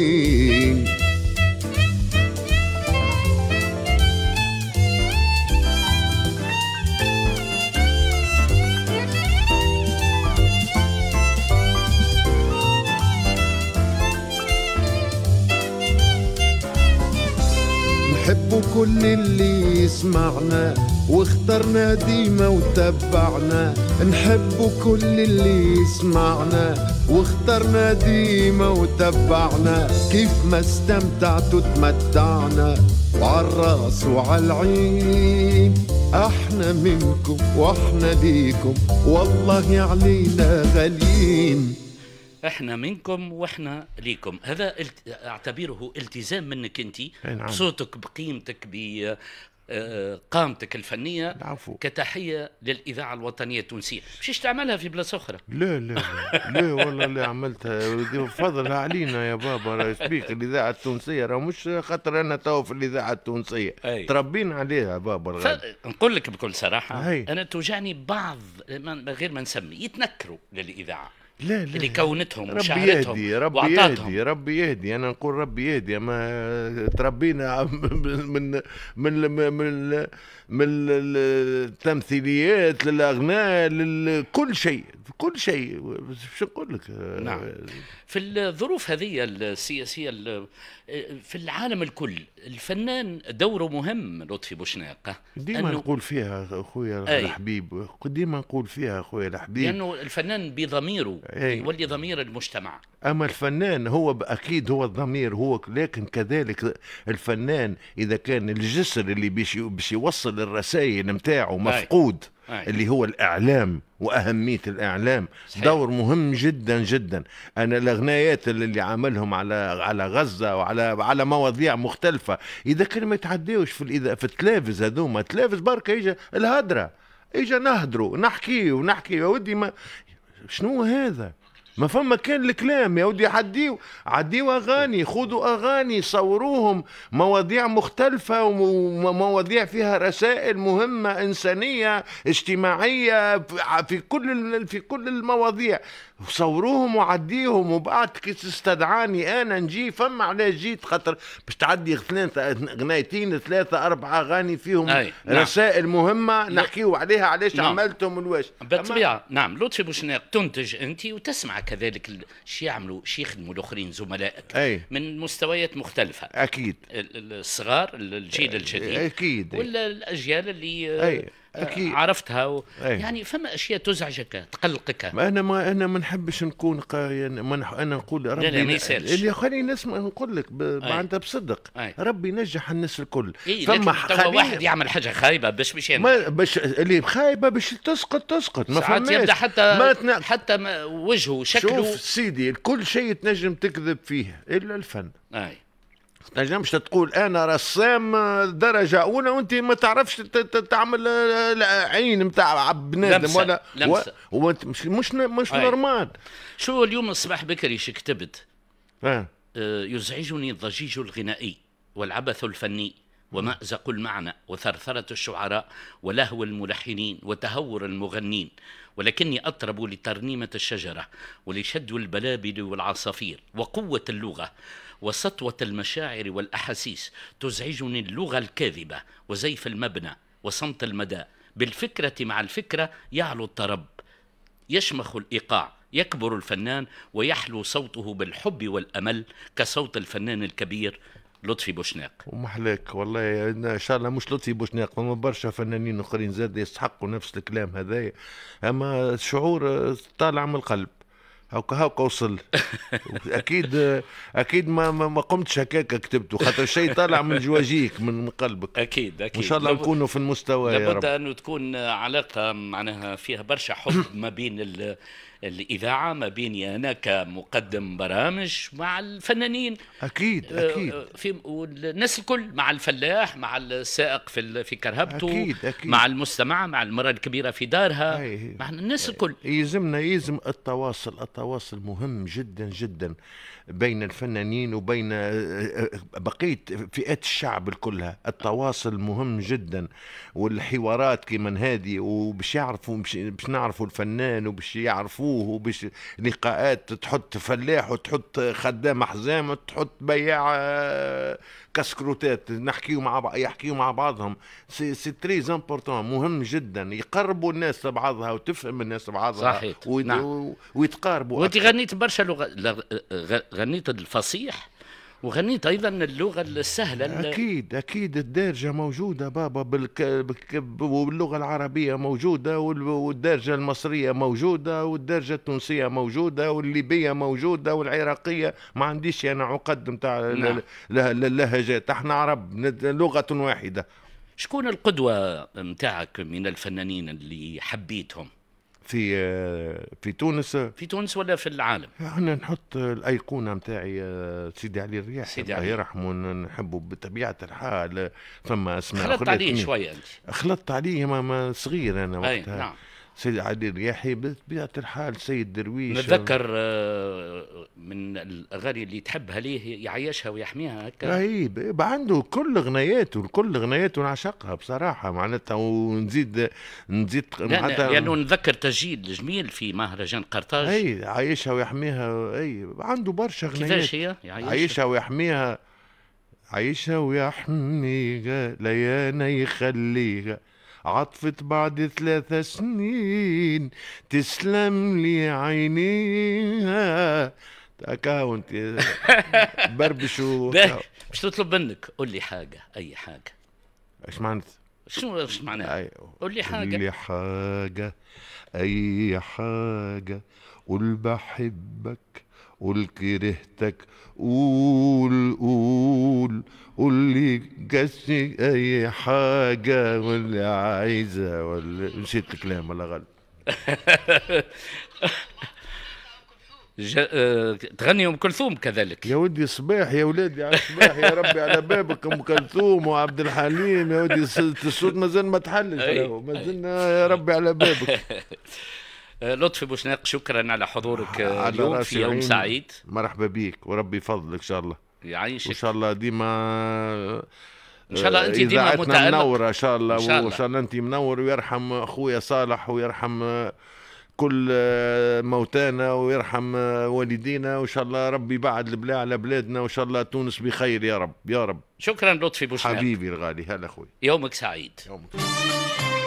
Hey. كل اللي يسمعنا واخترنا ديما وتبعنا نحب كل اللي يسمعنا واخترنا ديما وتبعنا كيف ما استمتعت وتمتعنا وعالراس وعالعين احنا منكم واحنا ليكم والله علينا غاليين احنا منكم واحنا ليكم هذا اعتبره التزام منك انت نعم. صوتك بقيمتك آه، قامتك الفنيه العفو. كتحيه للاذاعه الوطنيه التونسيه مشيش تعملها في بلاصه اخرى لا لا لا, والله اللي عملتها فضلها علينا يا بابا راه بيك الاذاعه التونسيه راه مش خاطر انا تو في الاذاعه التونسيه أي. تربينا عليها بابا ف... نقول لك بكل صراحه أي. انا توجعني بعض غير ما نسمي يتنكروا للاذاعه لا لا اللي كونتهم ربي يهدي ربي يهدي ربي يهدي انا نقول ربي يهدي اما تربينا من من من من التمثيليات للاغناء لكل شيء كل شيء شو نقول لك نعم في الظروف هذه السياسيه في العالم الكل الفنان دوره مهم لطفي بوشناقه ديما نقول فيها اخويا الحبيب ديما نقول فيها اخويا الحبيب لانه الفنان بضميره يولي ضمير المجتمع اما الفنان هو اكيد هو الضمير هو لكن كذلك الفنان اذا كان الجسر اللي باش يوصل الرسائل نتاعو مفقود أي. اللي هو الاعلام واهميه الاعلام صحيح. دور مهم جدا جدا انا الاغنيات اللي عملهم على على غزه وعلى على مواضيع مختلفه اذا كان ما يتعديوش في الإذا في التلافز هذوما التلافز برك يجي الهدره اجا نهدروا نحكي ونحكي يا ودي ما شنو هذا ما فما كان الكلام يا ودي عديو عديو اغاني خذوا اغاني صوروهم مواضيع مختلفه ومواضيع فيها رسائل مهمه انسانيه اجتماعيه في كل في كل المواضيع صوروهم وعديهم وبعد كي تستدعاني انا نجي فما علاش جيت خاطر باش تعدي غنايتين ثلاثه اربع اغاني فيهم أي. نعم. رسائل نعم. مهمه نحكيو عليها علاش نعم. عملتهم الواش بالطبيعه نعم لطفي بوشناق تنتج انت وتسمعك كذلك شي يعملوا شي يخدموا الاخرين زملائك أي. من مستويات مختلفه اكيد الصغار الجيل الجديد اكيد والاجيال اللي أي. أكيد. عرفتها و... أيه. يعني فما اشياء تزعجك تقلقك ما انا ما انا ما نحبش نكون قا... يعني ما نح... انا نقول ربي لا لا ما يسالش خليني نسمع نقول لك ب... أيه. معناتها بصدق أيه. ربي ينجح الناس الكل إيه فما خلي... واحد يعمل حاجه خايبه باش باش ما باش اللي خايبه باش تسقط تسقط ما فهمتش يبدا حتى ما تنا... حتى ما وجهه شكله شوف سيدي كل شيء تنجم تكذب فيه الا الفن أي. تنجمش تقول انا رسام درجه اولى وانت ما تعرفش تعمل العين نتاع بنادم ولا لمسة. و... مش مش, مش نورمال شو اليوم الصباح بكري شو كتبت؟ آه. آه. يزعجني الضجيج الغنائي والعبث الفني ومأزق المعنى وثرثرة الشعراء ولهو الملحنين وتهور المغنين ولكني أطرب لترنيمة الشجرة ولشدو البلابل والعصافير وقوة اللغة وسطوة المشاعر والأحاسيس تزعجني اللغة الكاذبة وزيف المبنى وصمت المدى بالفكرة مع الفكرة يعلو الطرب يشمخ الإيقاع يكبر الفنان ويحلو صوته بالحب والأمل كصوت الفنان الكبير لطفي بوشناق ومحلاك والله ان شاء الله مش لطفي بوشناق فما برشا فنانين اخرين زاد يستحقوا نفس الكلام هذايا اما شعور آه، طالع من القلب هاكا هاكا وصل اكيد آه، اكيد ما ما قمتش هكاك كتبته خاطر شيء طالع من جواجيك من قلبك اكيد اكيد ان شاء الله نكونوا في المستوى لابد يا رب. انه تكون علاقه معناها فيها برشا حب ما بين الاذاعه ما بيني انا كمقدم برامج مع الفنانين اكيد آه، اكيد آه، في والناس الكل مع الفلاح مع السائق في في كرهبته أكيد أكيد. مع المستمع مع المراه الكبيره في دارها مع الناس الكل يلزمنا يلزم التواصل التواصل مهم جدا جدا بين الفنانين وبين آه، بقيه فئات الشعب كلها التواصل مهم جدا والحوارات كيما هذه وباش يعرفوا باش نعرفوا الفنان وباش يعرفوا يضربوه باش لقاءات تحط فلاح وتحط خدام حزام وتحط بياع آه، كسكروتات نحكيو مع بعض يحكيو مع بعضهم سي سي تري امبورتون مهم جدا يقربوا الناس لبعضها وتفهم الناس بعضها صحيح نعم. ويتقاربوا وانت غنيت برشا لغ... غنيت الفصيح وغنيت ايضا اللغه السهله اكيد اكيد الدارجه موجوده بابا بالك... واللغه العربيه موجوده والدارجه المصريه موجوده والدارجه التونسيه موجوده والليبيه موجوده والعراقيه ما عنديش انا يعني عقد نتاع اللهجات احنا عرب لغه واحده شكون القدوه نتاعك من الفنانين اللي حبيتهم في آه، في تونس في تونس ولا في العالم احنا نحط الايقونه نتاعي آه، سيدي علي الرياح سيدي علي يرحمه نحبه بطبيعه الحال ثم اسماء خلطت عليه شويه انت خلطت عليه ما, ما صغير انا وقتها أي. نعم سيد علي الرياحي بطبيعه الحال سيد درويش نتذكر آه، من الاغاني اللي تحبها ليه يعيشها ويحميها هكا رهيب عنده كل غنياته كل غنياته نعشقها بصراحه معناتها ونزيد نزيد معناتها لانه يعني نتذكر تسجيل جميل في مهرجان قرطاج اي عايشها ويحميها اي عنده برشا غنيات كيفاش هي عايشها, عايشها ويحميها عايشها ويحميها ليانا يخليها عطفت بعد ثلاثة سنين تسلم لي عينيها اكاونت بربش و مش تطلب منك قول لي حاجه اي حاجه ايش معنى شو ايش معناها؟ قول لي حاجه قول لي حاجه اي حاجه قول بحبك قول كرهتك قول قول قول لي جسي اي حاجة ولا عايزة ولا نسيت الكلام ولا غلط ج... آه، تغني ام كلثوم كذلك يا ودي صباح يا ولادي على الصباح يا ربي على بابك ام كلثوم وعبد الحليم يا ودي الصوت مازال ما تحلش ما زلنا يا ربي على بابك لطفي بوشناق شكرا على حضورك على اليوم في يوم سعيد مرحبا بيك وربي يفضلك ان شاء الله يعيشك ان شاء الله ديما ان شاء الله انت ديما متعلق منوره ان شاء الله وان شاء الله انت منور ويرحم اخويا صالح ويرحم كل موتانا ويرحم والدينا وان شاء الله ربي بعد البلاء على بلادنا وان شاء الله تونس بخير يا رب يا رب شكرا لطفي بوشناق حبيبي الغالي هلا اخوي يومك سعيد يومك سعيد